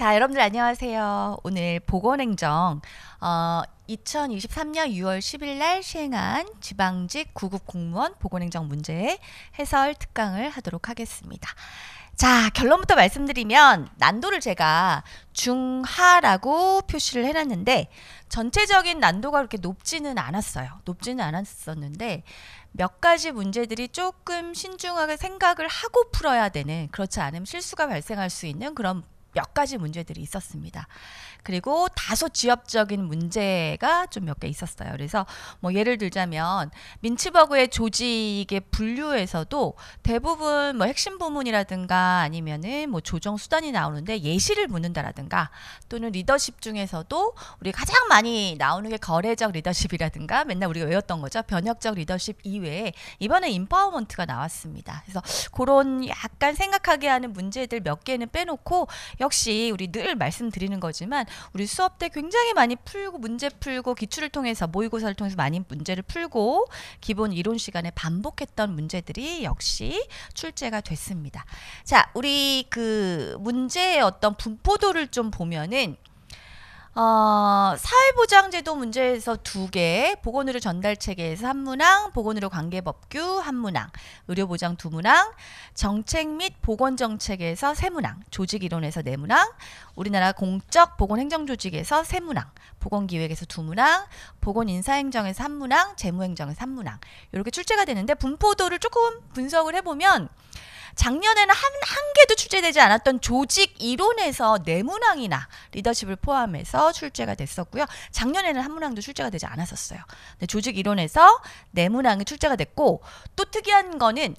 자, 여러분들 안녕하세요. 오늘 보건행정 어, 2023년 6월 10일 날 시행한 지방직 구급 공무원 보건행정 문제 해설 특강을 하도록 하겠습니다. 자, 결론부터 말씀드리면 난도를 제가 중하라고 표시를 해놨는데 전체적인 난도가 그렇게 높지는 않았어요. 높지는 않았었는데 몇 가지 문제들이 조금 신중하게 생각을 하고 풀어야 되는 그렇지 않으면 실수가 발생할 수 있는 그런 몇 가지 문제들이 있었습니다. 그리고 다소 지엽적인 문제가 좀 몇 개 있었어요. 그래서 뭐 예를 들자면 민츠버그의 조직의 분류에서도 대부분 뭐 핵심 부문이라든가 아니면은 뭐 조정 수단이 나오는데 예시를 묻는다라든가 또는 리더십 중에서도 우리 가장 많이 나오는 게 거래적 리더십이라든가 맨날 우리가 외웠던 거죠. 변혁적 리더십 이외에 이번에 인파워먼트가 나왔습니다. 그래서 그런 약간 생각하게 하는 문제들 몇 개는 빼놓고 역시 우리 늘 말씀드리는 거지만 우리 수업 때 굉장히 많이 풀고 문제 풀고 기출을 통해서 모의고사를 통해서 많이 문제를 풀고 기본 이론 시간에 반복했던 문제들이 역시 출제가 됐습니다. 자, 우리 그 문제의 어떤 분포도를 좀 보면은 어, 사회보장제도 문제에서 두 개, 보건의료 전달 체계에서 한 문항, 보건의료 관계법규 한 문항, 의료보장 두 문항, 정책 및 보건정책에서 세 문항, 조직이론에서 네 문항, 우리나라 공적 보건행정조직에서 세 문항, 보건기획에서 두 문항, 보건인사행정에서 한 문항, 재무행정에서 한 문항 이렇게 출제가 되는데 분포도를 조금 분석을 해보면 작년에는 한, 한 개도 출제되지 않았던 조직 이론에서 네문항이나 리더십을 포함해서 출제가 됐었고요. 작년에는 한문항도 출제가 되지 않았었어요. 조직 이론에서 내문항이 출제가 됐고 또 특이한 거는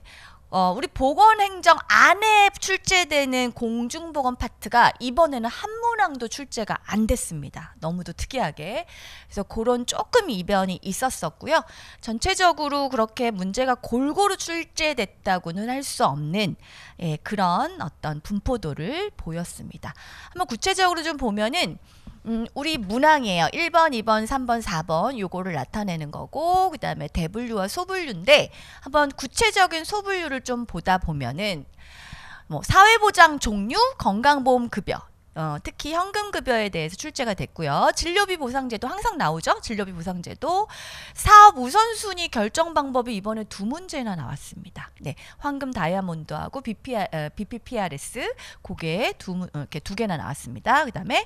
어, 우리 보건행정 안에 출제되는 공중보건 파트가 이번에는 한문항도 출제가 안 됐습니다. 너무도 특이하게. 그래서 그런 조금 이변이 있었었고요. 전체적으로 그렇게 문제가 골고루 출제됐다고는 할 수 없는 예, 그런 어떤 분포도를 보였습니다. 한번 구체적으로 좀 보면은 음, 우리 문항이에요. 1번, 2번, 3번, 4번 요거를 나타내는 거고 그다음에 대분류와 소분류인데 한번 구체적인 소분류를 좀 보다 보면은 뭐 사회보장 종류, 건강보험 급여 어, 특히 현금 급여에 대해서 출제가 됐고요. 진료비 보상제도 항상 나오죠. 진료비 보상제도 사업 우선순위 결정 방법이 이번에 두 문제나 나왔습니다. 네, 황금 다이아몬드하고 BPR, 어, BPPRS 고게 두 어, 이렇게 두 개나 나왔습니다. 그다음에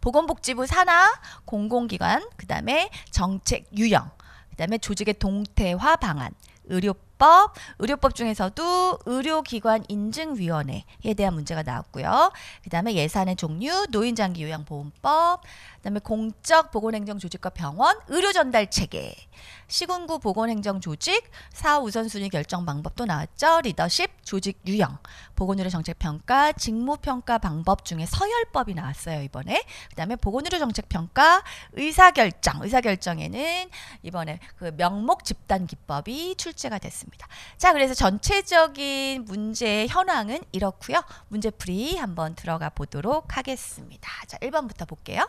보건복지부 산하 공공기관 그다음에 정책 유형 그다음에 조직의 동태화 방안 의료 법 의료법, 의료법 중에서도 의료기관 인증위원회에 대한 문제가 나왔고요. 그 다음에 예산의 종류, 노인장기요양보험법, 그 다음에 공적 보건행정 조직과 병원, 의료전달체계, 시군구 보건행정 조직, 사 우선순위 결정 방법도 나왔죠. 리더십, 조직 유형, 보건의료 정책평가, 직무평가 방법 중에 서열법이 나왔어요. 이번에. 그 다음에 보건의료 정책평가, 의사결정, 의사결정에는 이번에 그 명목 집단기법이 출제가 됐습니다. 있습니다. 자, 그래서 전체적인 문제 현황은 이렇고요. 문제풀이 한번 들어가 보도록 하겠습니다. 자, 1번부터 볼게요.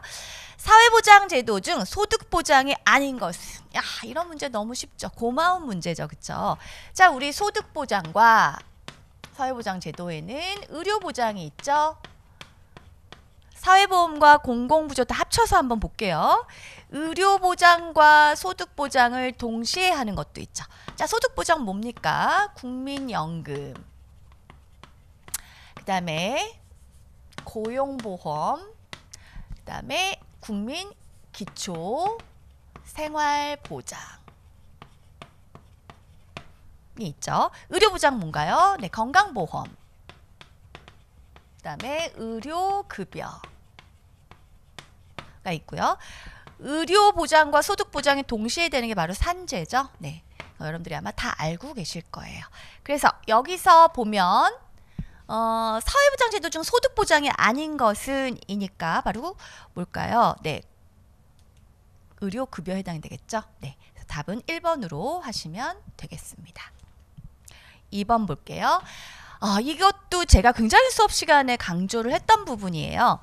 사회보장 제도 중 소득보장이 아닌 것은 야, 이런 문제 너무 쉽죠. 고마운 문제죠. 그쵸 자, 우리 소득보장과 사회보장 제도에는 의료보장이 있죠. 사회보험과 공공부조 다 합쳐서 한번 볼게요. 의료보장과 소득보장을 동시에 하는 것도 있죠. 자, 소득 보장 뭡니까? 국민연금. 그다음에 고용보험. 그다음에 국민 기초 생활 보장. 이 있죠. 의료 보장 뭔가요? 네, 건강 보험. 그다음에 의료 급여가 있고요. 의료 보장과 소득 보장이 동시에 되는 게 바로 산재죠. 네. 어, 여러분들이 아마 다 알고 계실 거예요. 그래서 여기서 보면 어, 사회보장제도 중 소득보장이 아닌 것은 이니까 바로 뭘까요? 네. 의료급여 해당이 되겠죠? 네. 답은 1번으로 하시면 되겠습니다. 2번 볼게요. 어, 이것도 제가 굉장히 수업 시간에 강조를 했던 부분이에요.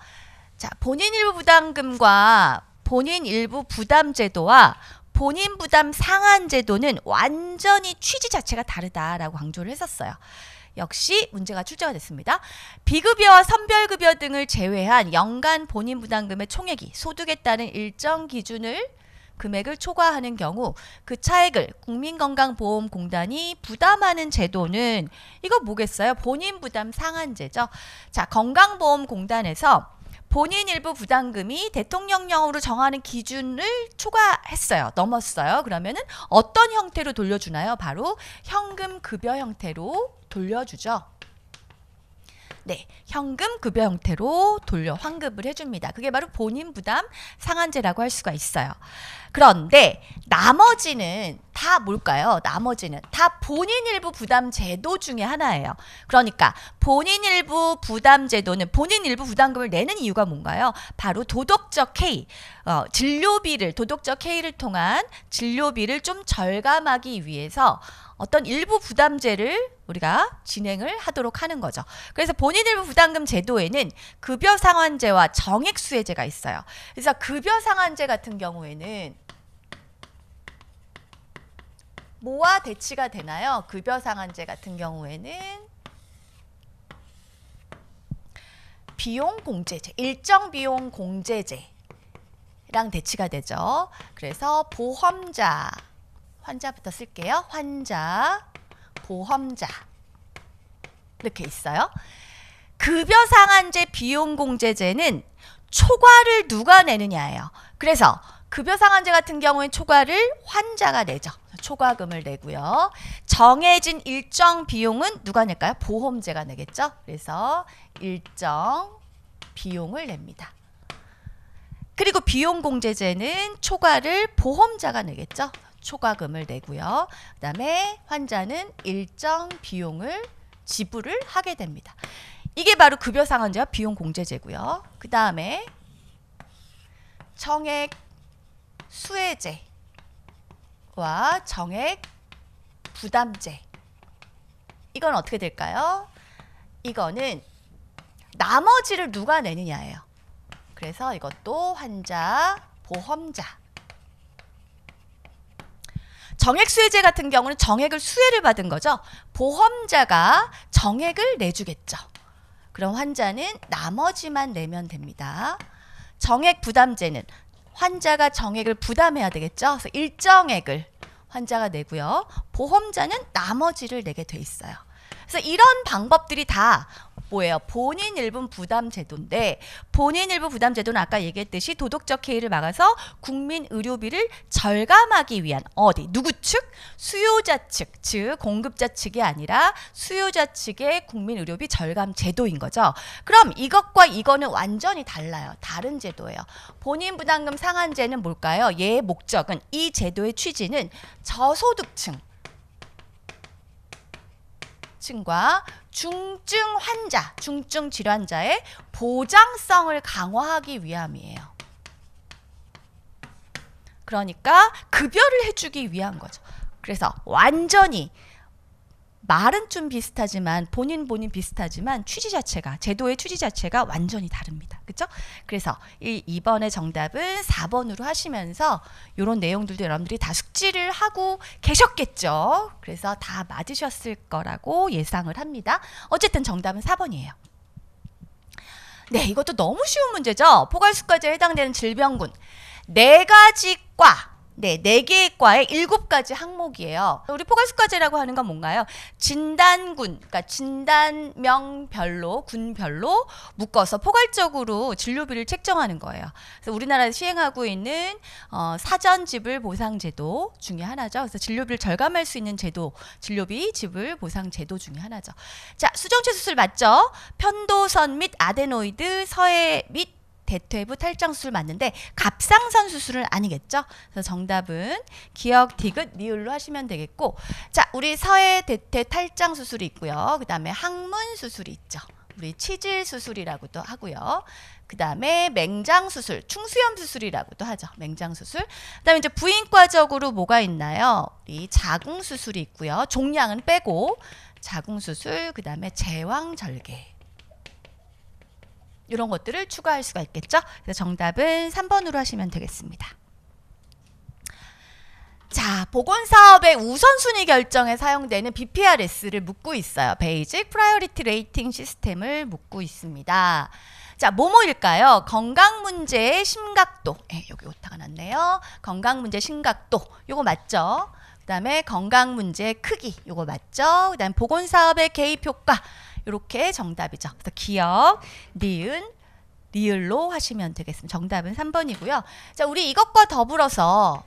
자, 본인 일부 부담금과 본인 일부 부담 제도와 본인 부담 상한 제도는 완전히 취지 자체가 다르다라고 강조를 했었어요. 역시 문제가 출제가 됐습니다. 비급여와 선별급여 등을 제외한 연간 본인 부담금의 총액이 소득에 따른 일정 기준을 금액을 초과하는 경우 그 차액을 국민건강보험공단이 부담하는 제도는 이거 뭐겠어요? 본인 부담 상한제죠. 자, 건강보험공단에서 본인 일부 부담금이 대통령령으로 정하는 기준을 초과했어요. 넘었어요. 그러면은 어떤 형태로 돌려주나요? 바로 현금 급여 형태로 돌려주죠. 네, 현금 급여 형태로 돌려 환급을 해줍니다. 그게 바로 본인 부담 상한제라고 할 수가 있어요. 그런데 나머지는 다 뭘까요? 나머지는 다 본인 일부 부담 제도 중에 하나예요. 그러니까 본인 일부 부담 제도는 본인 일부 부담금을 내는 이유가 뭔가요? 바로 도덕적 해 어, 진료비를 도덕적 해를 통한 진료비를 좀 절감하기 위해서 어떤 일부 부담제를 우리가 진행을 하도록 하는 거죠. 그래서 본인 일부 부담금 제도에는 급여 상환제와 정액 수혜제가 있어요. 그래서 급여 상환제 같은 경우에는 뭐와 대치가 되나요? 급여 상한제 같은 경우에는 비용 공제제, 일정 비용 공제제랑 대치가 되죠. 그래서 보험자 환자부터 쓸게요. 환자, 보험자 이렇게 있어요. 급여상한제 비용공제제는 초과를 누가 내느냐예요. 그래서 급여상한제 같은 경우엔 초과를 환자가 내죠. 초과금을 내고요. 정해진 일정 비용은 누가 낼까요? 보험제가 내겠죠. 그래서 일정 비용을 냅니다. 그리고 비용공제제는 초과를 보험자가 내겠죠. 초과금을 내고요. 그다음에 환자는 일정 비용을 지불을 하게 됩니다. 이게 바로 급여 상한제와 비용 공제제고요. 그다음에 정액 수혜제와 정액 부담제. 이건 어떻게 될까요? 이거는 나머지를 누가 내느냐예요. 그래서 이것도 환자 보험자 정액 수혜제 같은 경우는 정액을 수혜를 받은 거죠. 보험자가 정액을 내주겠죠. 그럼 환자는 나머지만 내면 됩니다. 정액 부담제는 환자가 정액을 부담해야 되겠죠. 그래서 일정액을 환자가 내고요. 보험자는 나머지를 내게 돼 있어요. 그래서 이런 방법들이 다 뭐예요? 본인 일부 부담 제도인데 본인 일부 부담 제도는 아까 얘기했듯이 도덕적 해이를 막아서 국민 의료비를 절감하기 위한 어디 누구 측? 수요자 측, 즉 공급자 측이 아니라 수요자 측의 국민 의료비 절감 제도인 거죠. 그럼 이것과 이거는 완전히 달라요. 다른 제도예요. 본인 부담금 상한제는 뭘까요? 얘의 목적은 이 제도의 취지는 저소득층 호층과 중증 환자, 중증 질환자의 보장성을 강화하기 위함이에요. 그러니까 급여를 해주기 위한 거죠. 그래서 완전히 말은 좀 비슷하지만 본인 본인 비슷하지만 취지 자체가 제도의 취지 자체가 완전히 다릅니다. 그렇죠? 그래서 이 2번의 정답은 4번으로 하시면서 이런 내용들도 여러분들이 다 숙지를 하고 계셨겠죠. 그래서 다 맞으셨을 거라고 예상을 합니다. 어쨌든 정답은 4번이에요. 네, 이것도 너무 쉬운 문제죠. 포괄수과제에 해당되는 질병군 네 가지 과 네, 네개과의 일곱 가지 항목이에요. 우리 포괄수과제라고 하는 건 뭔가요? 진단군, 그러니까 진단명별로 군별로 묶어서 포괄적으로 진료비를 책정하는 거예요. 그래서 우리나라에서 시행하고 있는 어, 사전지불 보상제도 중에 하나죠. 그래서 진료비를 절감할 수 있는 제도, 진료비 지불 보상제도 중에 하나죠. 자, 수정체 수술 맞죠? 편도선 및 아데노이드, 서해 및 대퇴부 탈장 수술 맞는데 갑상선 수술은 아니겠죠? 그래서 정답은 기억 디귿 니을로 하시면 되겠고 자 우리 서해 대퇴 탈장 수술이 있고요. 그 다음에 항문 수술이 있죠. 우리 치질 수술이라고도 하고요. 그 다음에 맹장 수술, 충수염 수술이라고도 하죠. 맹장 수술. 그 다음에 이제 부인과적으로 뭐가 있나요? 우 자궁 수술이 있고요. 종양은 빼고 자궁 수술, 그 다음에 제왕절개. 이런 것들을 추가할 수가 있겠죠. 그래서 정답은 3번으로 하시면 되겠습니다. 자, 보건 사업의 우선순위 결정에 사용되는 BPRS를 묻고 있어요. 베이직 프라이어리티 레이팅 시스템을 묻고 있습니다. 자, 뭐뭐일까요? 건강 문제의 심각도. 예, 여기 오타가 났네요. 건강 문제 심각도. 요거 맞죠? 그다음에 건강 문제 크기. 요거 맞죠? 그다음 보건 사업의 개입 효과. 이렇게 정답이죠. 그래서 기억, 니은, 리을로 하시면 되겠습니다. 정답은 3번이고요. 자, 우리 이것과 더불어서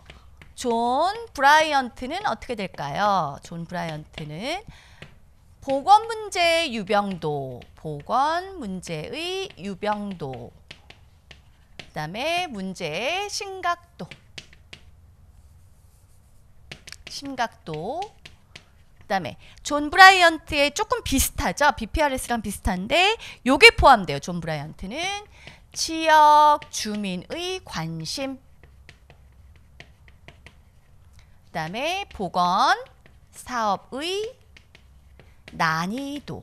존 브라이언트는 어떻게 될까요? 존 브라이언트는 보건 문제의 유병도, 보건 문제의 유병도, 그 다음에 문제의 심각도, 심각도, 그다음에 존 브라이언트의 조금 비슷하죠. BPRS랑 비슷한데 요게 포함돼요. 존 브라이언트는 지역 주민의 관심 그다음에 보건 사업의 난이도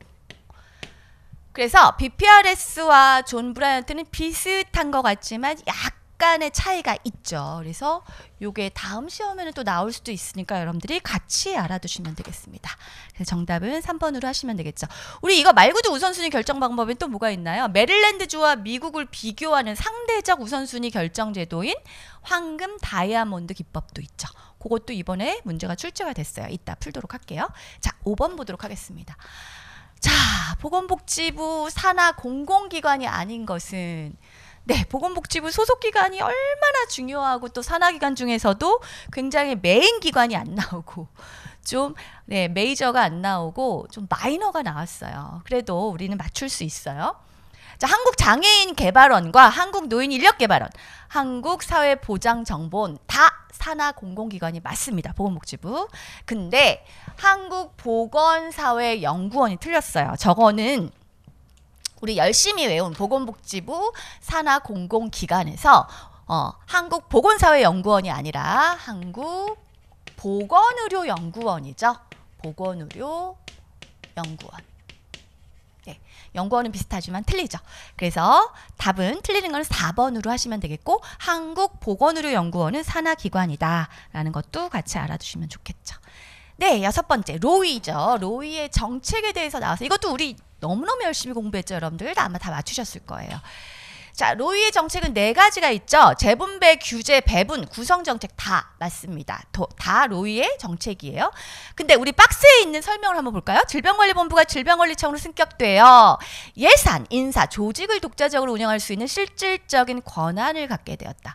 그래서 BPRS와 존 브라이언트는 비슷한 것 같지만 약 약간의 차이가 있죠. 그래서 요게 다음 시험에는 또 나올 수도 있으니까 여러분들이 같이 알아두시면 되겠습니다. 그래서 정답은 3번으로 하시면 되겠죠. 우리 이거 말고도 우선순위 결정 방법엔 또 뭐가 있나요? 메릴랜드주와 미국을 비교하는 상대적 우선순위 결정 제도인 황금 다이아몬드 기법도 있죠. 그것도 이번에 문제가 출제가 됐어요. 이따 풀도록 할게요. 자, 5번 보도록 하겠습니다. 자, 보건복지부 산하 공공기관이 아닌 것은 네, 보건복지부 소속 기관이 얼마나 중요하고 또 산하기관 중에서도 굉장히 메인 기관이 안 나오고 좀 네, 메이저가 안 나오고 좀 마이너가 나왔어요. 그래도 우리는 맞출 수 있어요. 자, 한국 장애인 개발원과 한국 노인 인력 개발원, 한국 사회 보장 정보원 다 산하 공공기관이 맞습니다. 보건복지부. 근데 한국 보건사회 연구원이 틀렸어요. 저거는 우리 열심히 외운 보건복지부 산하 공공기관에서 어, 한국 보건사회 연구원이 아니라 한국 보건의료 연구원이죠. 보건의료 연구원. 네, 예, 연구원은 비슷하지만 틀리죠. 그래서 답은 틀리는 건 4번으로 하시면 되겠고 한국보건의료연구원은 산하기관이다 라는 것도 같이 알아두시면 좋겠죠. 네, 여섯 번째 로이죠. 로이의 정책에 대해서 나와서 이것도 우리 너무너무 열심히 공부했죠, 여러분들. 아마 다 맞추셨을 거예요. 자, 로이의 정책은 네 가지가 있죠. 재분배, 규제, 배분, 구성 정책 다 맞습니다. 도, 다 로이의 정책이에요. 근데 우리 박스에 있는 설명을 한번 볼까요? 질병관리본부가 질병관리청으로 승격되어 예산, 인사, 조직을 독자적으로 운영할 수 있는 실질적인 권한을 갖게 되었다.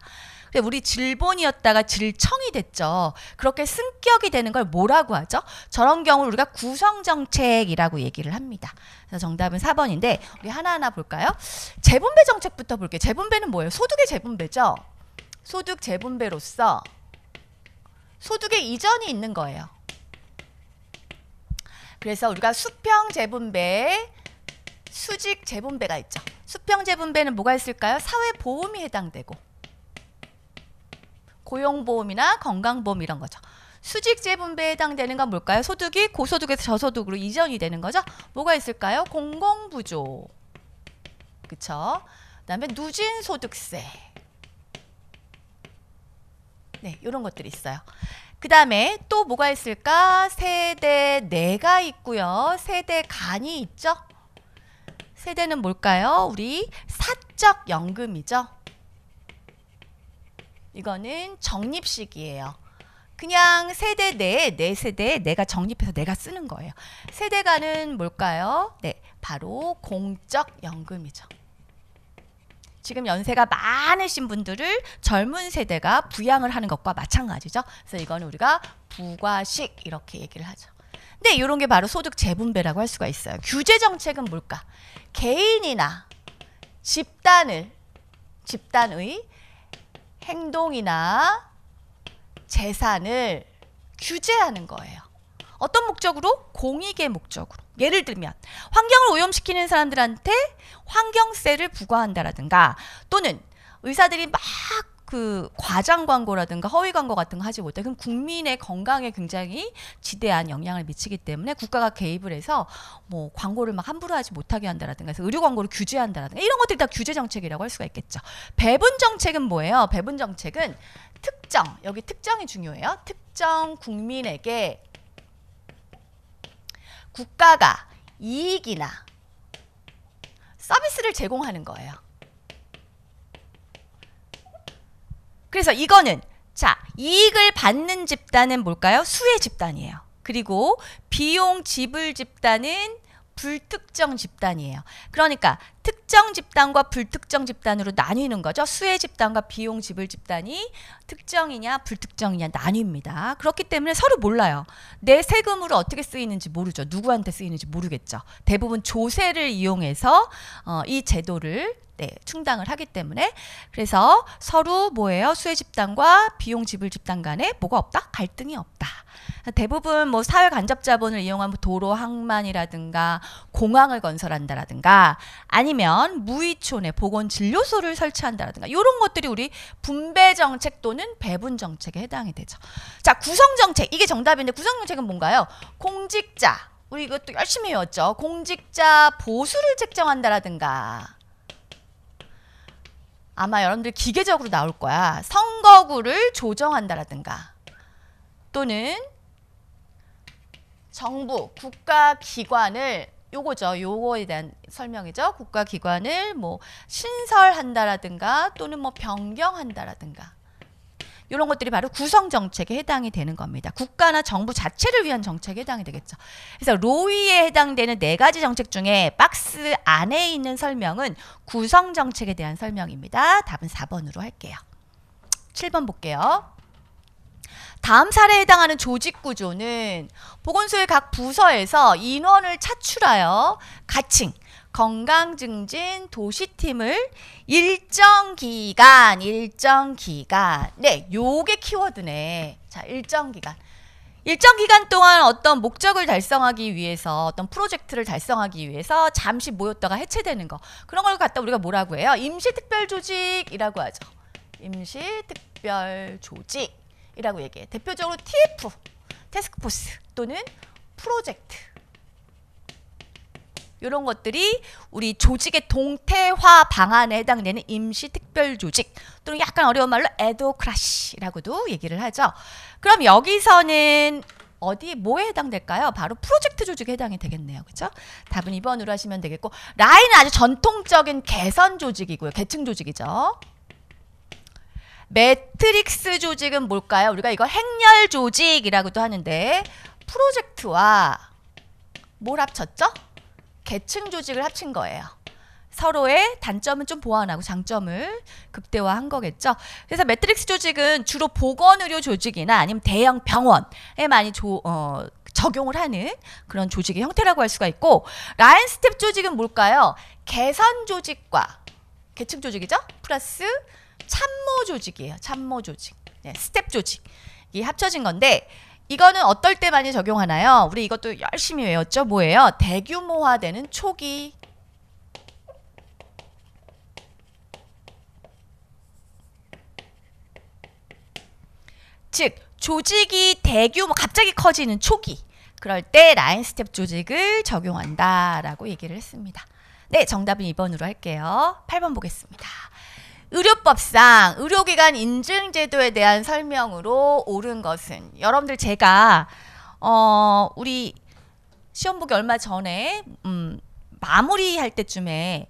네, 우리 질본이었다가 질청이 됐죠. 그렇게 승격이 되는 걸 뭐라고 하죠? 저런 경우 우리가 구성정책이라고 얘기를 합니다. 그래서 정답은 4번인데 우리 하나하나 볼까요? 재분배 정책부터 볼게요. 재분배는 뭐예요? 소득의 재분배죠. 소득 재분배로서 소득의 이전이 있는 거예요. 그래서 우리가 수평 재분배, 수직 재분배가 있죠. 수평 재분배는 뭐가 있을까요? 사회 보험이 해당되고 고용보험이나 건강보험 이런 거죠. 수직재 분배에 해당되는 건 뭘까요? 소득이 고소득에서 저소득으로 이전이 되는 거죠. 뭐가 있을까요? 공공부조. 그쵸? 그다음에 누진소득세. 네, 이런 것들이 있어요. 그 다음에 또 뭐가 있을까? 세대 내가 있고요. 세대 간이 있죠. 세대는 뭘까요? 우리 사적 연금이죠. 이거는 적립식이에요. 그냥 세대 내에 내 세대에 내가 적립해서 내가 쓰는 거예요. 세대가는 뭘까요? 네, 바로 공적 연금이죠. 지금 연세가 많으신 분들을 젊은 세대가 부양을 하는 것과 마찬가지죠. 그래서 이거 우리가 부과식 이렇게 얘기를 하죠. 근데 이런 게 바로 소득 재분배라고 할 수가 있어요. 규제 정책은 뭘까? 개인이나 집단을 집단의 행동이나 재산을 규제하는 거예요. 어떤 목적으로? 공익의 목적으로. 예를 들면 환경을 오염시키는 사람들한테 환경세를 부과한다라든가 또는 의사들이 막그 과장 광고라든가 허위 광고 같은 거 하지 못해 그럼 국민의 건강에 굉장히 지대한 영향을 미치기 때문에 국가가 개입을 해서 뭐 광고를 막 함부로 하지 못하게 한다라든가 해서 의료 광고를 규제한다라든가 이런 것들이 다 규제 정책이라고 할 수가 있겠죠. 배분 정책은 뭐예요? 배분 정책은 특정 여기 특정이 중요해요. 특정 국민에게 국가가 이익이나 서비스를 제공하는 거예요. 그래서 이거는 자, 이익을 받는 집단은 뭘까요? 수혜 집단이에요. 그리고 비용 지불 집단은 불특정 집단이에요. 그러니까 특정 집단과 불특정 집단으로 나뉘는 거죠. 수혜 집단과 비용 지불 집단이 특정이냐 불특정이냐 나뉩니다. 그렇기 때문에 서로 몰라요. 내 세금으로 어떻게 쓰이는지 모르죠. 누구한테 쓰이는지 모르겠죠. 대부분 조세를 이용해서 어, 이 제도를 네, 충당을 하기 때문에 그래서 서로 뭐예요? 수혜 집단과 비용 지불 집단 간에 뭐가 없다? 갈등이 없다. 대부분 뭐 사회 간접 자본을 이용한 뭐 도로 항만이라든가 공항을 건설한다라든가 아니면 무이촌에 보건 진료소를 설치한다라든가 이런 것들이 우리 분배 정책 또는 배분 정책에 해당이 되죠. 자, 구성 정책 이게 정답인데 구성 정책은 뭔가요? 공직자 우리 이것도 열심히 외웠죠. 공직자 보수를 책정한다라든가 아마 여러분들 기계적으로 나올 거야. 선거구를 조정한다라든가 또는 정부, 국가기관을 요거죠. 요거에 대한 설명이죠. 국가기관을 뭐 신설한다라든가 또는 뭐 변경한다라든가 이런 것들이 바로 구성 정책에 해당이 되는 겁니다. 국가나 정부 자체를 위한 정책에 해당이 되겠죠. 그래서 로이에 해당되는 네 가지 정책 중에 박스 안에 있는 설명은 구성 정책에 대한 설명입니다. 답은 4번으로 할게요. 7번 볼게요. 다음 사례에 해당하는 조직 구조는 보건소의 각 부서에서 인원을 차출하여 가칭, 건강 증진 도시팀을 일정 기간, 일정 기간. 네, 요게 키워드네. 자, 일정 기간. 일정 기간 동안 어떤 목적을 달성하기 위해서 어떤 프로젝트를 달성하기 위해서 잠시 모였다가 해체되는 거 그런 걸 갖다 우리가 뭐라고 해요? 임시특별조직이라고 하죠. 임시특별조직이라고 얘기해. 대표적으로 TF, 테스크포스 또는 프로젝트 이런 것들이 우리 조직의 동태화 방안에 해당되는 임시특별조직 또는 약간 어려운 말로 에도크라시라고도 얘기를 하죠. 그럼 여기서는 어디 뭐에 해당될까요? 바로 프로젝트 조직에 해당이 되겠네요. 그렇죠? 답은 2번으로 하시면 되겠고 라인은 아주 전통적인 개선 조직이고요. 계층 조직이죠. 매트릭스 조직은 뭘까요? 우리가 이거 행렬 조직이라고도 하는데 프로젝트와 뭘 합쳤죠? 계층 조직을 합친 거예요. 서로의 단점은 좀 보완하고 장점을 극대화한 거겠죠. 그래서 매트릭스 조직은 주로 보건의료 조직이나 아니면 대형 병원에 많이 조, 어, 적용을 하는 그런 조직의 형태라고 할 수가 있고 라인 스텝 조직은 뭘까요? 개선 조직과 계층 조직이죠. 플러스 참모 조직이에요. 참모 조직, 네, 스텝 조직이 합쳐진 건데 이거는 어떨 때 많이 적용하나요? 우리 이것도 열심히 외웠죠. 뭐예요? 대규모화되는 초기 즉 조직이 대규모 갑자기 커지는 초기 그럴 때 라인 스텝 조직을 적용한다라고 얘기를 했습니다. 네, 정답은 2번으로 할게요. 8번 보겠습니다. 의료법상 의료기관 인증제도에 대한 설명으로 옳은 것은 여러분들 제가 어 우리 시험 보기 얼마 전에 음 마무리할 때쯤에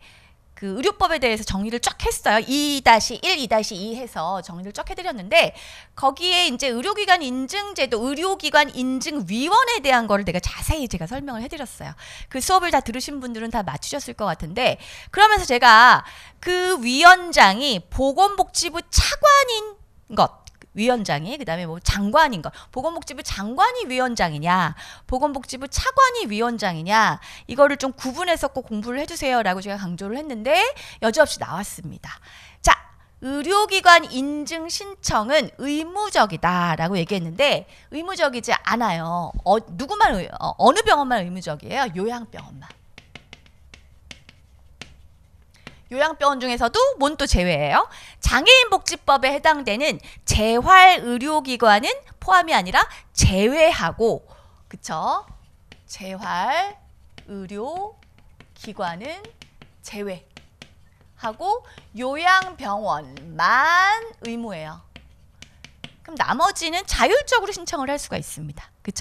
그 의료법에 대해서 정리를 쫙 했어요. 2-1, 2-2 해서 정리를 쫙 해드렸는데 거기에 이제 의료기관 인증제도, 의료기관 인증위원에 대한 거를 내가 자세히 제가 설명을 해드렸어요. 그 수업을 다 들으신 분들은 다 맞추셨을 것 같은데 그러면서 제가 그 위원장이 보건복지부 차관인 것 위원장이 그다음에 뭐 장관인 거 보건복지부 장관이 위원장이냐 보건복지부 차관이 위원장이냐 이거를 좀 구분해서 꼭 공부를 해주세요라고 제가 강조를 했는데 여지없이 나왔습니다. 자 의료기관 인증 신청은 의무적이다라고 얘기했는데 의무적이지 않아요. 어, 누구만 의, 어, 어느 병원만 의무적이에요? 요양병원만. 요양병원 중에서도 뭔 또 제외예요? 장애인 복지법에 해당되는 재활 의료기관은 포함이 아니라 제외하고 그쵸? 재활 의료기관은 제외. 하고 요양병원만 의무예요. 그럼 나머지는 자율적으로 신청을 할 수가 있습니다. 그렇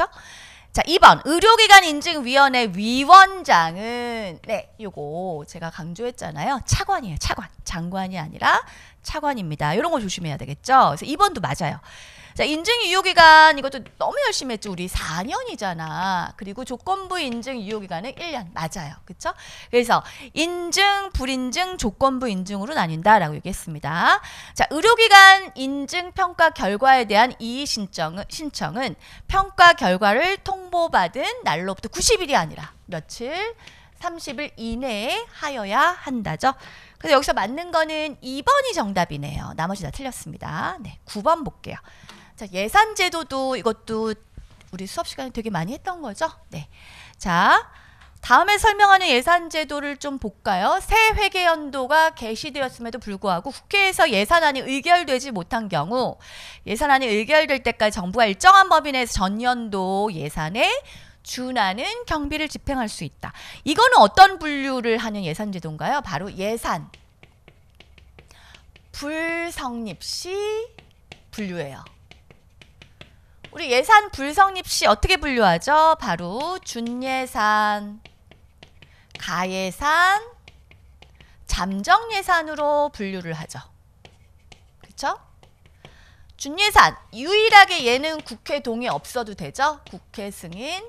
자, 2번 의료기관 인증위원회 위원장은 네, 요거 제가 강조했잖아요. 차관이에요. 차관. 장관이 아니라 차관입니다. 이런 거 조심해야 되겠죠. 그래서 2번도 맞아요. 자, 인증 유효기간 이것도 너무 열심히 했죠. 우리 4년이잖아. 그리고 조건부 인증 유효기간은 1년. 맞아요. 그렇죠? 그래서 인증, 불인증, 조건부 인증으로 나뉜다라고 얘기했습니다. 자, 의료기관 인증 평가 결과에 대한 이의 신청은, 신청은 평가 결과를 통보받은 날로부터 90일이 아니라 며칠 30일 이내에 하여야 한다죠. 그래서 여기서 맞는 거는 2번이 정답이네요. 나머지 다 틀렸습니다. 네, 9번 볼게요. 자, 예산 제도도 이것도 우리 수업 시간에 되게 많이 했던 거죠. 네. 자, 다음에 설명하는 예산 제도를 좀 볼까요? 새 회계연도가 개시되었음에도 불구하고 국회에서 예산안이 의결되지 못한 경우 예산안이 의결될 때까지 정부가 일정한 법인에서 전년도 예산에 준하는 경비를 집행할 수 있다. 이거는 어떤 분류를 하는 예산 제도인가요? 바로 예산 불성립 시 분류예요. 우리 예산 불성립 시 어떻게 분류하죠? 바로 준예산, 가예산, 잠정예산으로 분류를 하죠. 준예산 유일하게 얘는 국회 동의 없어도 되죠. 국회 승인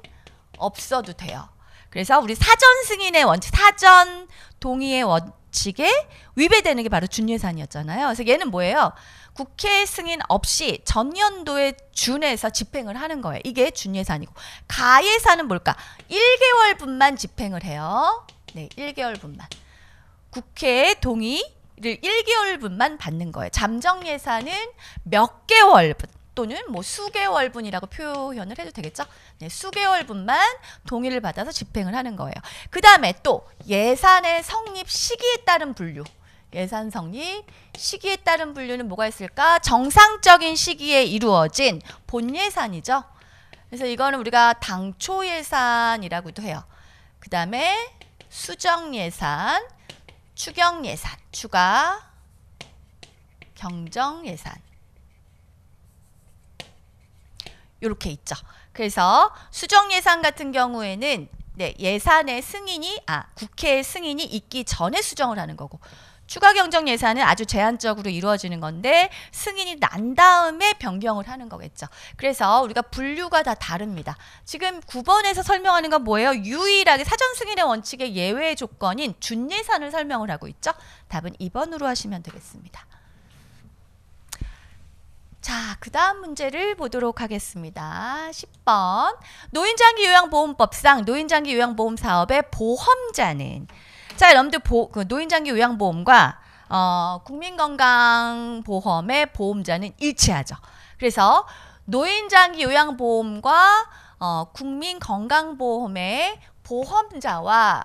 없어도 돼요. 그래서 우리 사전 승인의 원칙, 사전 동의의 원, 원칙에 위배되는 게 바로 준예산이었잖아요. 그래서 얘는 뭐예요? 국회 승인 없이 전년도에 준해서 집행을 하는 거예요. 이게 준예산이고 가예산은 뭘까? 1개월분만 집행을 해요. 네, 1개월분만. 국회의 동의를 1개월분만 받는 거예요. 잠정 예산은 몇 개월분 또는 뭐 수개월분이라고 표현을 해도 되겠죠? 네, 수개월분만 동의를 받아서 집행을 하는 거예요. 그 다음에 또 예산의 성립 시기에 따른 분류. 예산 성립 시기에 따른 분류는 뭐가 있을까? 정상적인 시기에 이루어진 본 예산이죠. 그래서 이거는 우리가 당초 예산이라고도 해요. 그 다음에 수정 예산, 추경 예산, 추가 경정 예산. 이렇게 있죠. 그래서 수정 예산 같은 경우에는 네, 예산의 승인이 아 국회의 승인이 있기 전에 수정을 하는 거고 추가 경정 예산은 아주 제한적으로 이루어지는 건데 승인이 난 다음에 변경을 하는 거겠죠. 그래서 우리가 분류가 다 다릅니다. 지금 9번에서 설명하는 건 뭐예요? 유일하게 사전 승인의 원칙의 예외 조건인 준 예산을 설명을 하고 있죠. 답은 2번으로 하시면 되겠습니다. 자, 그 다음 문제를 보도록 하겠습니다. 10번. 노인장기 요양보험법상 노인장기 요양보험 사업의 보험자는 자, 여러분들 보, 그 노인장기 요양보험과 어, 국민건강보험의 보험자는 일치하죠. 그래서 노인장기 요양보험과 어, 국민건강보험의 보험자와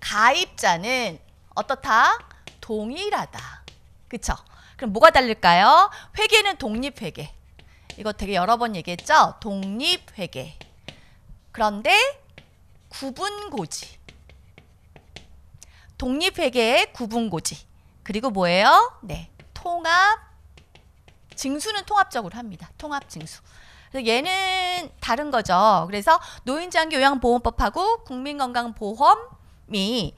가입자는 어떻다? 동일하다. 그쵸? 그럼 뭐가 다를까요? 회계는 독립회계. 이거 되게 여러 번 얘기했죠? 독립회계. 그런데 구분고지. 독립회계의 구분고지. 그리고 뭐예요? 네. 통합. 징수는 통합적으로 합니다. 통합 징수. 얘는 다른 거죠. 그래서 노인장기 요양보험법하고 국민건강보험이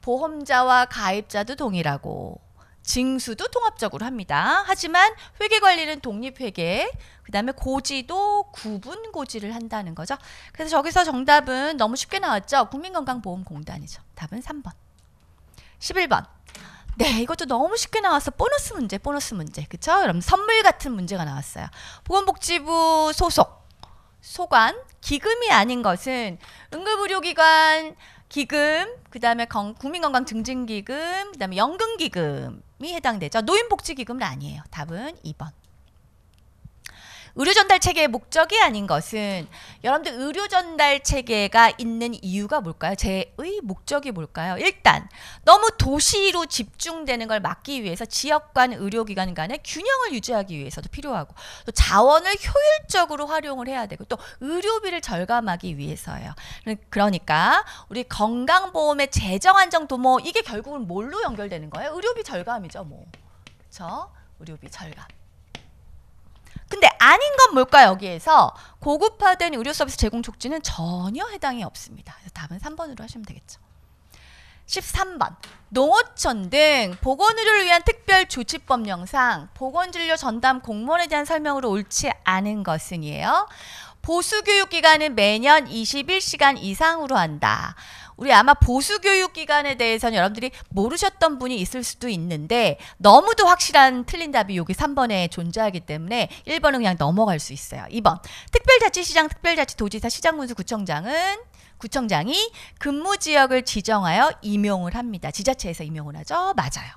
보험자와 가입자도 동일하고 징수도 통합적으로 합니다. 하지만 회계 관리는 독립회계, 그 다음에 고지도 구분 고지를 한다는 거죠. 그래서 저기서 정답은 너무 쉽게 나왔죠. 국민건강보험공단이죠. 답은 3번. 11번. 네, 이것도 너무 쉽게 나와서 보너스 문제, 보너스 문제. 그쵸? 여러 선물 같은 문제가 나왔어요. 보건복지부 소속, 소관, 기금이 아닌 것은 응급의료기관, 기금, 그 다음에 국민건강증진기금, 그 다음에 연금기금. 이 해당되죠. 노인복지기금은 아니에요. 답은 2번. 의료 전달 체계의 목적이 아닌 것은 여러분들 의료 전달 체계가 있는 이유가 뭘까요? 제의 목적이 뭘까요? 일단 너무 도시로 집중되는 걸 막기 위해서 지역 간 의료기관 간의 균형을 유지하기 위해서도 필요하고 또 자원을 효율적으로 활용을 해야 되고 또 의료비를 절감하기 위해서예요. 그러니까 우리 건강보험의 재정 안정 도모 뭐 이게 결국은 뭘로 연결되는 거예요? 의료비 절감이죠, 뭐. 그렇죠? 의료비 절감. 근데 아닌 건 뭘까 여기에서 고급화된 의료 서비스 제공 촉진은 전혀 해당이 없습니다. 답은 3번으로 하시면 되겠죠. 13번 농어촌 등 보건의료를 위한 특별조치법령상 보건진료 전담 공무원에 대한 설명으로 옳지 않은 것은이에요. 보수교육기간은 매년 21시간 이상으로 한다. 우리 아마 보수 교육 기관에 대해서는 여러분들이 모르셨던 분이 있을 수도 있는데 너무도 확실한 틀린 답이 여기 3번에 존재하기 때문에 1번은 그냥 넘어갈 수 있어요. 2번 특별자치시장 특별자치도지사 시장군수구청장은 구청장이 근무 지역을 지정하여 임용을 합니다. 지자체에서 임용을 하죠. 맞아요.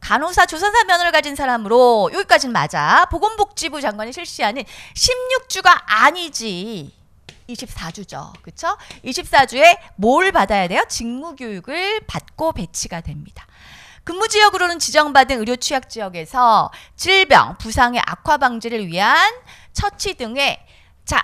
간호사 조선사 면허를 가진 사람으로 여기까지는 맞아. 보건복지부 장관이 실시하는 16주가 아니지. 24주죠. 그렇죠? 24주에 뭘 받아야 돼요? 직무 교육을 받고 배치가 됩니다. 근무 지역으로는 지정받은 의료 취약 지역에서 질병, 부상의 악화 방지를 위한 처치 등의 자,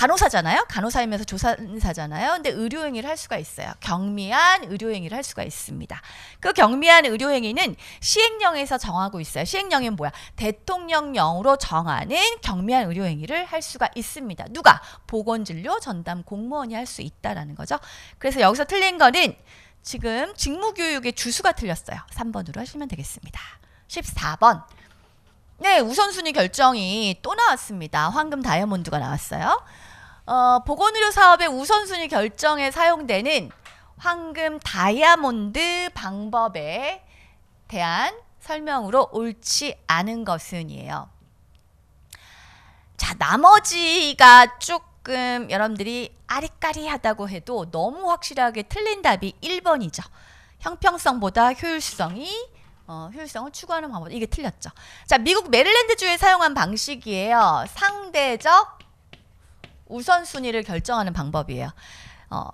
간호사잖아요. 간호사이면서 조산사잖아요. 근데 의료행위를 할 수가 있어요. 경미한 의료행위를 할 수가 있습니다. 그 경미한 의료행위는 시행령에서 정하고 있어요. 시행령이 뭐야? 대통령령으로 정하는 경미한 의료행위를 할 수가 있습니다. 누가? 보건진료 전담 공무원이 할 수 있다라는 거죠. 그래서 여기서 틀린 거는 지금 직무교육의 주수가 틀렸어요. 3번으로 하시면 되겠습니다. 14번. 네, 우선순위 결정이 또 나왔습니다. 황금 다이아몬드가 나왔어요. 어, 보건의료 사업의 우선순위 결정에 사용되는 황금 다이아몬드 방법에 대한 설명으로 옳지 않은 것은이에요. 자, 나머지가 조금 여러분들이 아리까리하다고 해도 너무 확실하게 틀린 답이 1번이죠. 형평성보다 효율성이 어, 효율성을 추구하는 방법 이게 틀렸죠. 자, 미국 메릴랜드주에 사용한 방식이에요. 상대적 우선순위를 결정하는 방법이에요. 어,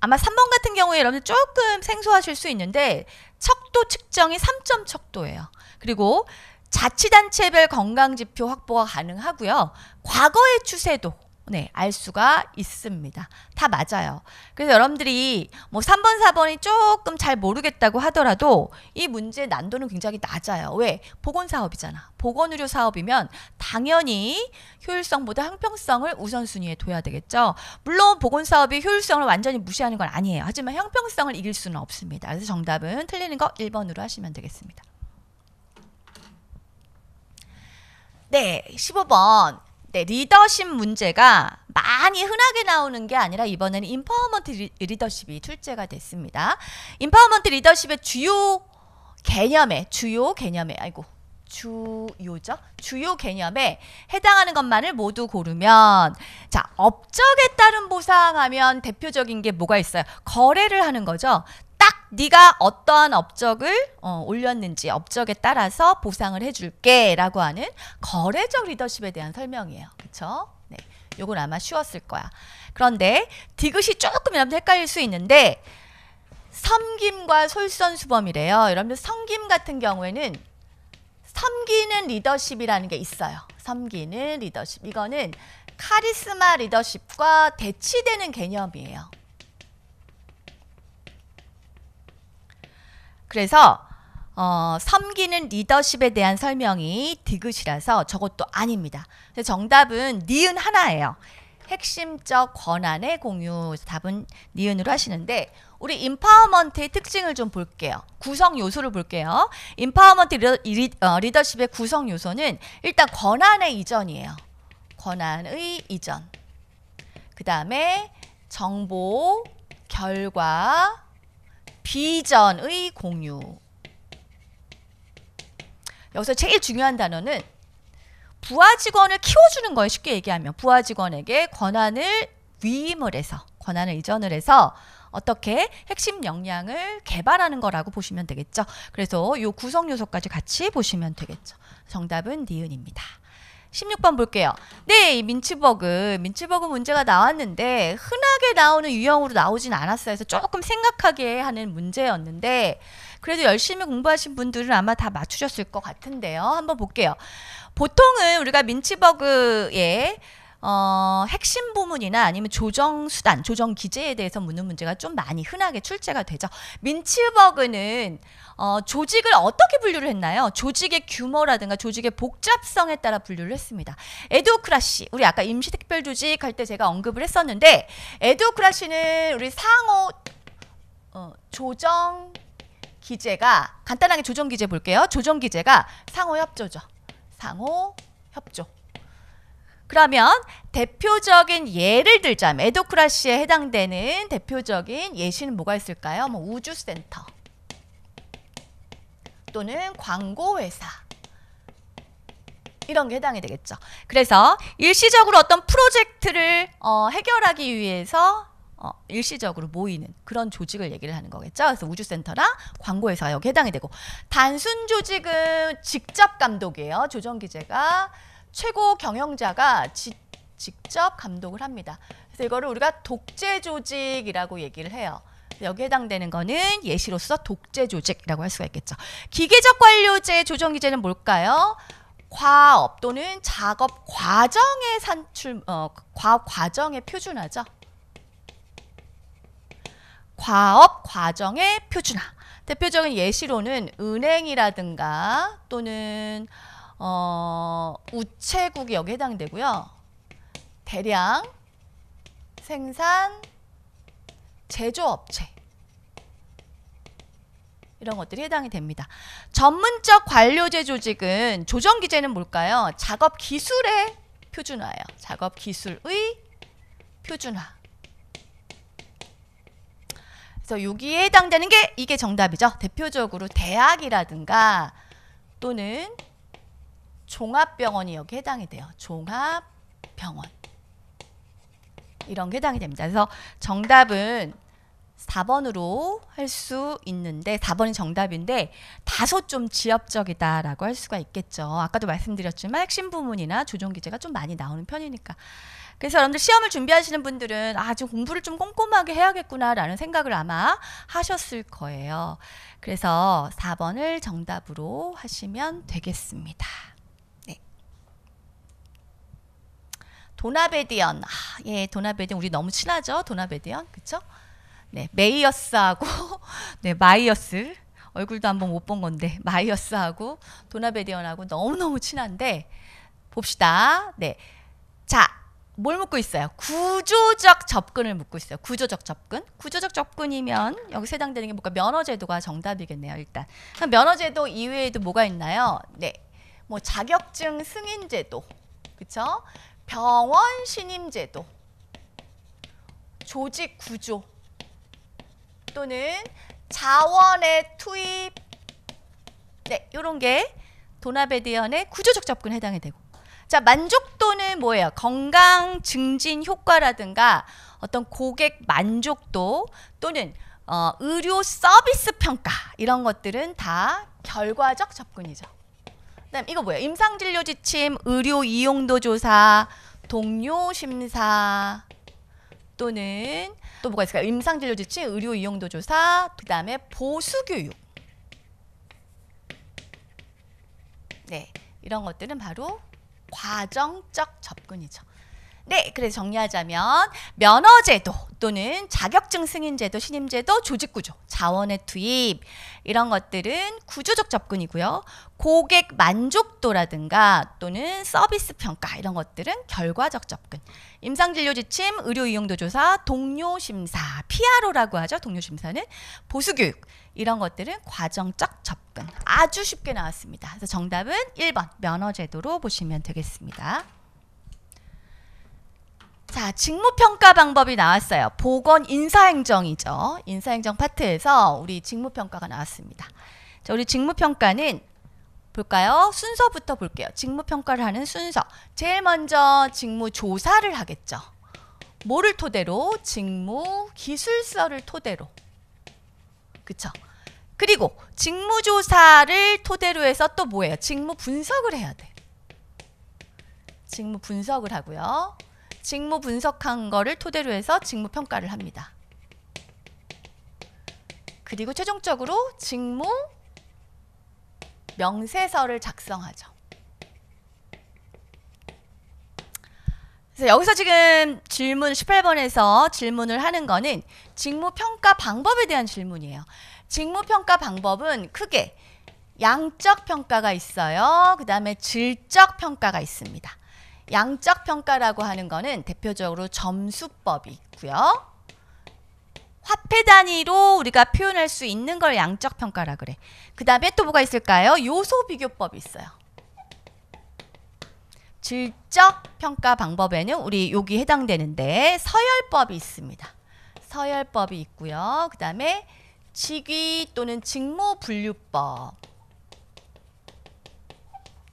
아마 3번 같은 경우에 여러분들 조금 생소하실 수 있는데 척도 측정이 3점 척도예요. 그리고 자치단체별 건강지표 확보가 가능하고요. 과거의 추세도 네, 알 수가 있습니다. 다 맞아요. 그래서 여러분들이 뭐 3번, 4번이 조금 잘 모르겠다고 하더라도 이문제 난도는 굉장히 낮아요. 왜? 보건 사업이잖아. 보건 의료 사업이면 당연히 효율성보다 형평성을 우선순위에 둬야 되겠죠. 물론 보건 사업이 효율성을 완전히 무시하는 건 아니에요. 하지만 형평성을 이길 수는 없습니다. 그래서 정답은 틀리는 거 1번으로 하시면 되겠습니다. 네, 15번. 네, 리더십 문제가 많이 흔하게 나오는 게 아니라 이번에는 인파워먼트 리, 더십이 출제가 됐습니다. 인파워먼트 리더십의 주요 개념에 주요 개념에 아이고 주요죠? 주요 개념에 해당하는 것만을 모두 고르면 자 업적에 따른 보상하면 대표적인 게 뭐가 있어요? 거래를 하는 거죠. 네가 어떠한 업적을 어, 올렸는지 업적에 따라서 보상을 해줄게라고 하는 거래적 리더십에 대한 설명이에요. 그렇죠? 네, 요건 아마 쉬웠을 거야. 그런데 디귿이 조금이라도 헷갈릴 수 있는데 섬김과 솔선수범이래요. 여러분 섬김 같은 경우에는 섬기는 리더십이라는 게 있어요. 섬기는 리더십. 이거는 카리스마 리더십과 대치되는 개념이에요. 그래서 어, 섬기는 리더십에 대한 설명이 디귿이라서 저것도 아닙니다. 정답은 니은 하나예요. 핵심적 권한의 공유 답은 니은으로 하시는데 우리 인파워먼트의 특징을 좀 볼게요. 구성 요소를 볼게요. 인파워먼트 리, 어, 리 더십의 구성 요소는 일단 권한의 이전이에요. 권한의 이전. 그 다음에 정보, 결과, 비전의 공유. 여기서 제일 중요한 단어는 부하 직원을 키워주는 거예요. 쉽게 얘기하면 부하 직원에게 권한을 위임을 해서 권한을 이전을 해서 어떻게 핵심 역량을 개발하는 거라고 보시면 되겠죠. 그래서 요 구성 요소까지 같이 보시면 되겠죠. 정답은 니은입니다. 16번 볼게요. 네, 민츠버그. 민츠버그 문제가 나왔는데 흔하게 나오는 유형으로 나오진 않았어요. 그래서 조금 생각하게 하는 문제였는데 그래도 열심히 공부하신 분들은 아마 다 맞추셨을 것 같은데요. 한번 볼게요. 보통은 우리가 민츠버그의 어, 핵심 부문이나 아니면 조정 수단, 조정 기재에 대해서 묻는 문제가 좀 많이 흔하게 출제가 되죠. 민츠버그는 어, 조직을 어떻게 분류를 했나요? 조직의 규모라든가 조직의 복잡성에 따라 분류를 했습니다. 에듀크라시, 우리 아까 임시특별 조직 할 때 제가 언급을 했었는데 에듀크라시는 우리 상호 어, 조정 기재가 간단하게 조정 기재 볼게요. 조정 기재가 상호 협조죠. 상호 협조. 그러면 대표적인 예를 들자면 에도크라시에 해당되는 대표적인 예시는 뭐가 있을까요? 뭐 우주센터 또는 광고회사 이런 게 해당이 되겠죠. 그래서 일시적으로 어떤 프로젝트를 어, 해결하기 위해서 어, 일시적으로 모이는 그런 조직을 얘기를 하는 거겠죠. 그래서 우주센터랑 광고회사 여기 해당이 되고 단순 조직은 직접 감독이에요. 조정 기재가 최고 경영자가 지, 직접 감독을 합니다. 그래서 이거를 우리가 독재 조직이라고 얘기를 해요. 여기 해당되는 거는 예시로서 독재 조직이라고 할 수가 있겠죠. 기계적 관료제 조정 기제는 뭘까요? 과업 또는 작업 과정의 산출 어, 과 과정의 표준화죠. 과업 과정의 표준화. 대표적인 예시로는 은행이라든가 또는 어, 우체국이 여기 해당되고요. 대량 생산 제조업체 이런 것들이 해당이 됩니다. 전문적 관료제 조직은 조정 기제는 뭘까요? 작업 기술의 표준화예요. 작업 기술의 표준화. 그래서 여기에 해당되는 게 이게 정답이죠. 대표적으로 대학이라든가 또는 종합병원이 여기 해당이 돼요. 종합병원. 이런 게 해당이 됩니다. 그래서 정답은 4번으로 할 수 있는데 4번이 정답인데 다소 좀 지엽적이다라고 할 수가 있겠죠. 아까도 말씀드렸지만 핵심 부문이나 조정 기제가 좀 많이 나오는 편이니까. 그래서 여러분들 시험을 준비하시는 분들은 아, 지 공부를 좀 꼼꼼하게 해야겠구나라는 생각을 아마 하셨을 거예요. 그래서 4번을 정답으로 하시면 되겠습니다. 도나베디언. 아, 예, 도나베디언 우리 너무 친하죠? 도나베디언. 그쵸 네, 메이어스하고 네, 마이어스. 얼굴도 한번 못 본 건데 마이어스하고 도나베디언하고 너무너무 친한데 봅시다. 네. 자, 뭘 묻고 있어요? 구조적 접근을 묻고 있어요. 구조적 접근. 구조적 접근이면 여기 해당되는 게 뭘까? 면허제도가 정답이겠네요. 일단 그럼 면허제도 이외에도 뭐가 있나요? 네, 뭐 자격증 승인제도, 그쵸 병원 신임 제도, 조직 구조 또는 자원의 투입 네, 이런 게 도나베디언의 구조적 접근에 해당이 되고 자 만족도는 뭐예요? 건강 증진 효과라든가 어떤 고객 만족도 또는 어, 의료 서비스 평가 이런 것들은 다 결과적 접근이죠. 그다음 이거 뭐야? 임상진료 지침, 의료 이용도 조사, 동료 심사 또는 또 뭐가 있을까요? 임상진료 지침, 의료 이용도 조사, 그다음에 보수 교육. 네, 이런 것들은 바로 과정적 접근이죠. 네, 그래서 정리하자면 면허제도 또는 자격증 승인제도, 신임제도, 조직구조, 자원의 투입 이런 것들은 구조적 접근이고요. 고객 만족도라든가 또는 서비스 평가 이런 것들은 결과적 접근. 임상진료 지침, 의료 이용도 조사, 동료 심사, PRO라고 하죠. 동료 심사는 보수 교육 이런 것들은 과정적 접근. 아주 쉽게 나왔습니다. 그래서 정답은 1번 면허제도로 보시면 되겠습니다. 자, 직무평가 방법이 나왔어요. 보건 인사행정이죠. 인사행정 파트에서 우리 직무평가가 나왔습니다. 자, 우리 직무평가는 볼까요? 순서부터 볼게요. 직무평가를 하는 순서. 제일 먼저 직무조사를 하겠죠. 뭐를 토대로? 직무 기술서를 토대로. 그쵸? 그리고 직무조사를 토대로 해서 또 뭐예요? 직무 분석을 해야 돼. 직무 분석을 하고요. 직무 분석한 거를 토대로 해서 직무 평가를 합니다. 그리고 최종적으로 직무 명세서를 작성하죠. 그래서 여기서 지금 질문 18번에서 질문을 하는 거는 직무 평가 방법에 대한 질문이에요. 직무 평가 방법은 크게 양적 평가가 있어요. 그 다음에 질적 평가가 있습니다. 양적 평가라고 하는 거는 대표적으로 점수법이 있고요. 화폐 단위로 우리가 표현할 수 있는 걸 양적 평가라 그래. 그다음에 또 뭐가 있을까요? 요소 비교법이 있어요. 질적 평가 방법에는 우리 여기 해당되는데 서열법이 있습니다. 서열법이 있고요. 그다음에 직위 또는 직무 분류법.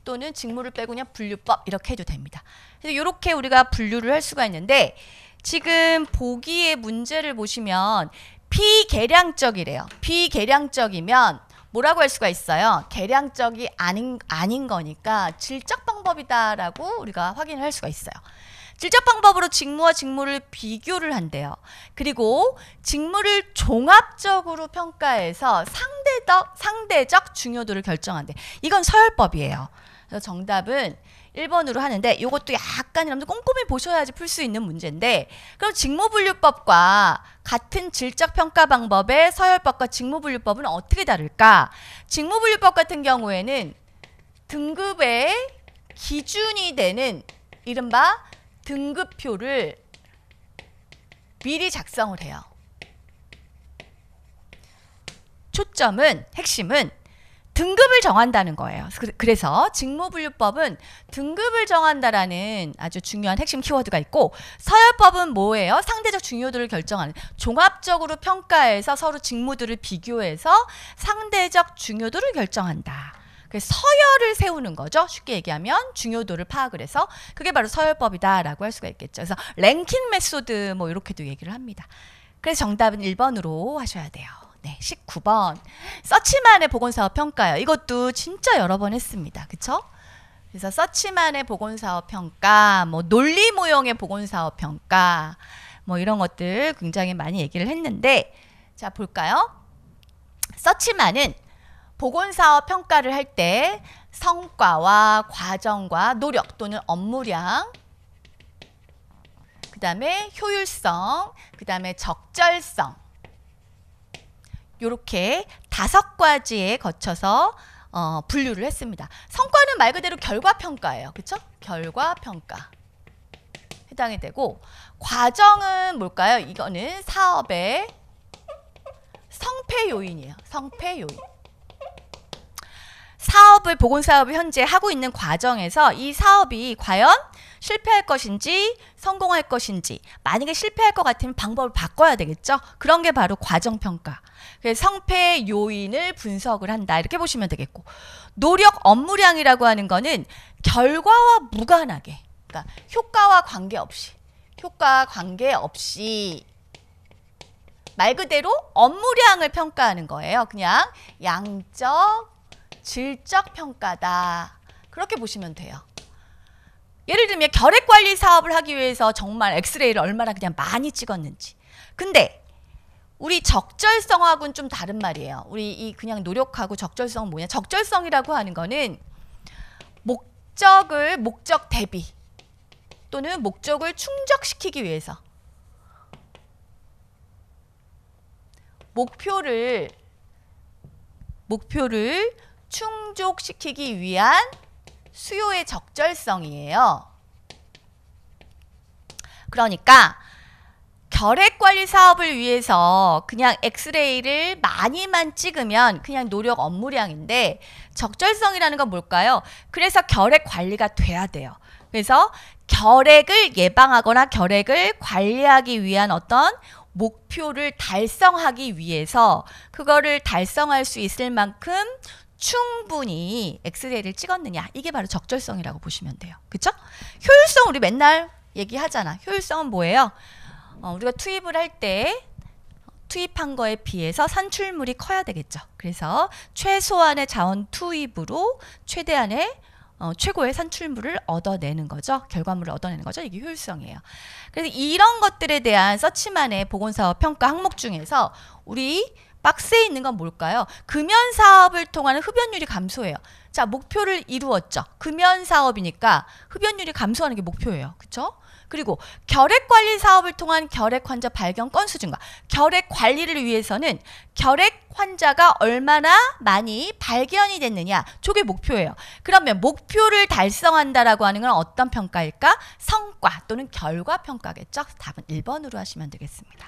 또는 직무를 빼고 그냥 분류법 이렇게 해도 됩니다. 그래서 이렇게 우리가 분류를 할 수가 있는데 지금 보기의 문제를 보시면 비계량적이래요. 비계량적이면 뭐라고 할 수가 있어요? 계량적이 아닌 아닌 거니까 질적 방법이다라고 우리가 확인을 할 수가 있어요. 질적 방법으로 직무와 직무를 비교를 한대요. 그리고 직무를 종합적으로 평가해서 상대적 상대적 중요도를 결정한대. 이건 서열법이에요. 그래서 정답은 1번으로 하는데 이것도 약간 여러분들 꼼꼼히 보셔야지 풀 수 있는 문제인데 그럼 직무분류법과 같은 질적평가 방법의 서열법과 직무분류법은 어떻게 다를까? 직무분류법 같은 경우에는 등급의 기준이 되는 이른바 등급표를 미리 작성을 해요. 초점은 핵심은 등급을 정한다는 거예요. 그래서 직무분류법은 등급을 정한다라는 아주 중요한 핵심 키워드가 있고 서열법은 뭐예요? 상대적 중요도를 결정하는 종합적으로 평가해서 서로 직무들을 비교해서 상대적 중요도를 결정한다. 서열을 세우는 거죠. 쉽게 얘기하면 중요도를 파악을 해서 그게 바로 서열법이다라고 할 수가 있겠죠. 그래서 랭킹 메소드 뭐 이렇게도 얘기를 합니다. 그래서 정답은 1번으로 하셔야 돼요. 네, 19번. 서치만의 보건사 평가요. 이것도 진짜 여러 번 했습니다. 그쵸? 그래서 서치만의 보건사업 평가, 뭐 논리 모형의 보건사업 평가, 뭐 이런 것들 굉장히 많이 얘기를 했는데, 자, 볼까요? 서치만은 보건사업 평가를 할 때 성과와 과정과 노력 또는 업무량, 그 다음에 효율성, 그 다음에 적절성, 요렇게 다섯 가지에 거쳐서 어, 분류를 했습니다. 성과는 말 그대로 결과 평가예요. 그렇죠? 결과 평가. 해당이 되고 과정은 뭘까요? 이거는 사업의 성패 요인이에요. 성패 요인. 사업을 보건 사업을 현재 하고 있는 과정에서 이 사업이 과연 실패할 것인지 성공할 것인지 만약에 실패할 것 같으면 방법을 바꿔야 되겠죠. 그런 게 바로 과정 평가. 성패 요인을 분석을 한다 이렇게 보시면 되겠고 노력 업무량이라고 하는 거는 결과와 무관하게 그러니까 효과와 관계없이 효과 관계없이 말 그대로 업무량을 평가하는 거예요. 그냥 양적 질적 평가다. 그렇게 보시면 돼요. 예를 들면 결핵 관리 사업을 하기 위해서 정말 엑스레이를 얼마나 그냥 많이 찍었는지. 근데 우리 적절성하고는 좀 다른 말이에요. 우리 이 그냥 노력하고 적절성은 뭐냐? 적절성이라고 하는 거는 목적을 목적 대비 또는 목적을 충족시키기 위해서 목표를 목표를 충족시키기 위한 수요의 적절성이에요. 그러니까 결핵 관리 사업을 위해서 그냥 엑스레이를 많이만 찍으면 그냥 노력 업무량인데 적절성이라는 건 뭘까요? 그래서 결핵 관리가 돼야 돼요. 그래서 결핵을 예방하거나 결핵을 관리하기 위한 어떤 목표를 달성하기 위해서 그거를 달성할 수 있을 만큼 충분히 엑스레이를 찍었느냐 이게 바로 적절성이라고 보시면 돼요. 그렇죠? 효율성 우리 맨날 얘기하잖아. 효율성은 뭐예요? 어, 우리가 투입을 할 때 투입한 거에 비해서 산출물이 커야 되겠죠. 그래서 최소한의 자원 투입으로 최대한의 어, 최고의 산출물을 얻어내는 거죠. 결과물을 얻어내는 거죠. 이게 효율성이에요. 그래서 이런 것들에 대한 서치만의 보건사업 평가 항목 중에서 우리 박스에 있는 건 뭘까요? 금연 사업을 통한 흡연율이 감소예요. 자, 목표를 이루었죠. 금연 사업이니까 흡연율이 감소하는 게 목표예요. 그렇죠? 그리고 결핵 관리 사업을 통한 결핵 환자 발견 건수 증가. 결핵 관리를 위해서는 결핵 환자가 얼마나 많이 발견이 됐느냐. 저게 목표예요. 그러면 목표를 달성한다라고 하는 건 어떤 평가일까? 성과 또는 결과 평가겠죠? 답은 1번으로 하시면 되겠습니다.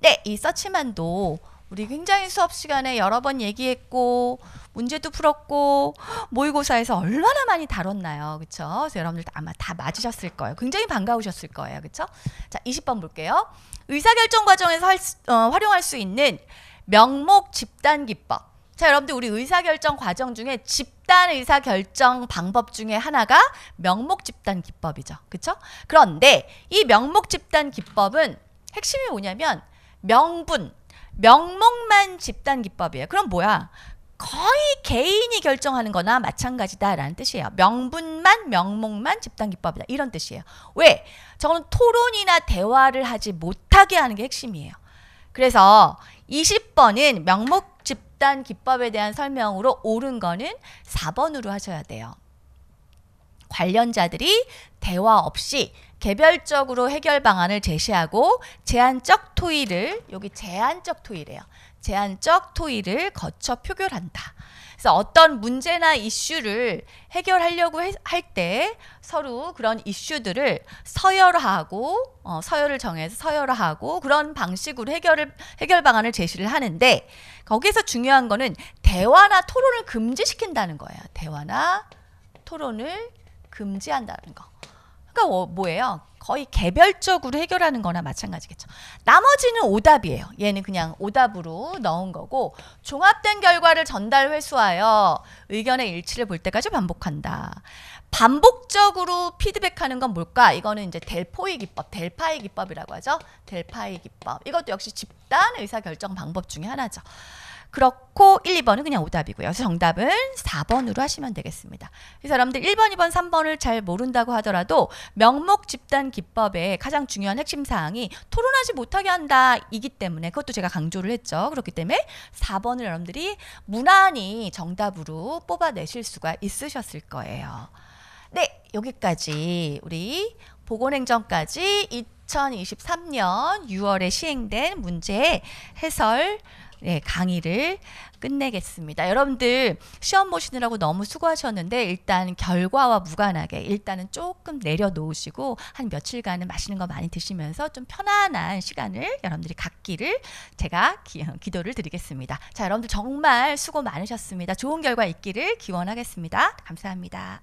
네, 이 서치만도 우리 굉장히 수업 시간에 여러 번 얘기했고 문제도 풀었고 모의고사에서 얼마나 많이 다뤘나요, 그렇죠? 그래서 여러분들 도 아마 다 맞으셨을 거예요. 굉장히 반가우셨을 거예요, 그렇죠? 자, 20번 볼게요. 의사결정 과정에서 할, 어, 활용할 수 있는 명목 집단 기법. 자, 여러분들 우리 의사결정 과정 중에 집단 의사결정 방법 중에 하나가 명목 집단 기법이죠, 그렇죠? 그런데 이 명목 집단 기법은 핵심이 뭐냐면 명분 명목만 집단 기법이에요. 그럼 뭐야? 거의 개인이 결정하는 거나 마찬가지다라는 뜻이에요. 명분만, 명목만 집단 기법이다. 이런 뜻이에요. 왜? 저는 토론이나 대화를 하지 못하게 하는 게 핵심이에요. 그래서 20번은 명목 집단 기법에 대한 설명으로 옳은 거는 4번으로 하셔야 돼요. 관련자들이 대화 없이 개별적으로 해결 방안을 제시하고 제한적 토의를 여기 제한적 토의래요. 제한적 토의를 거쳐 표결한다. 그래서 어떤 문제나 이슈를 해결하려고 할 때 서로 그런 이슈들을 서열화하고 어, 서열을 정해서 서열화하고 그런 방식으로 해결을 해결 방안을 제시를 하는데 거기에서 중요한 거는 대화나 토론을 금지시킨다는 거예요. 대화나 토론을 금지한다는 거. 해결과 뭐예요? 거의 개별적으로 해결하는 거나 마찬가지겠죠. 나머지는 오답이에요. 얘는 그냥 오답으로 넣은 거고 종합된 결과를 전달 회수하여 의견의 일치를 볼 때까지 반복한다. 반복적으로 피드백하는 건 뭘까? 이거는 이제 델포이 기법, 델파이 기법이라고 하죠. 델파이 기법. 이것도 역시 집단 의사결정 방법 중에 하나죠. 그렇고 1, 2번은 그냥 오답이고요. 그래서 정답은 4번으로 하시면 되겠습니다. 이 사람들 1번, 2번, 3번을 잘 모른다고 하더라도 명목 집단 기법의 가장 중요한 핵심 사항이 토론하지 못하게 한다이기 때문에 그것도 제가 강조를 했죠. 그렇기 때문에 4번을 여러분들이 무난히 정답으로 뽑아내실 수가 있으셨을 거예요. 네, 여기까지 우리 보건행정까지 2023년 6월에 시행된 문제 해설 네, 강의를 끝내겠습니다. 여러분들 시험 보시느라고 너무 수고하셨는데 일단 결과와 무관하게 일단은 조금 내려놓으시고 한 며칠간은 맛있는 거 많이 드시면서 좀 편안한 시간을 여러분들이 갖기를 제가 기, 기도를 드리겠습니다. 자, 여러분들 정말 수고 많으셨습니다. 좋은 결과 있기를 기원하겠습니다. 감사합니다.